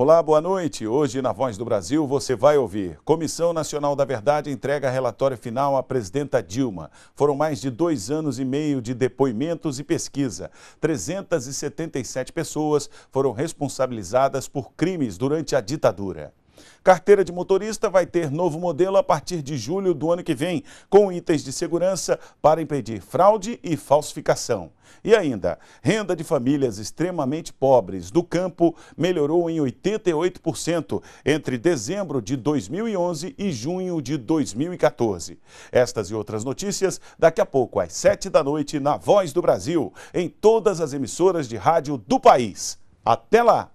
Olá, boa noite. Hoje, na Voz do Brasil, você vai ouvir. Comissão Nacional da Verdade entrega relatório final à presidenta Dilma. Foram mais de dois anos e meio de depoimentos e pesquisa. 377 pessoas foram responsabilizadas por crimes durante a ditadura. Carteira de motorista vai ter novo modelo a partir de julho do ano que vem, com itens de segurança para impedir fraude e falsificação. E ainda, renda de famílias extremamente pobres do campo melhorou em 88% entre dezembro de 2011 e junho de 2014. Estas e outras notícias daqui a pouco às 7 da noite na Voz do Brasil, em todas as emissoras de rádio do país. Até lá!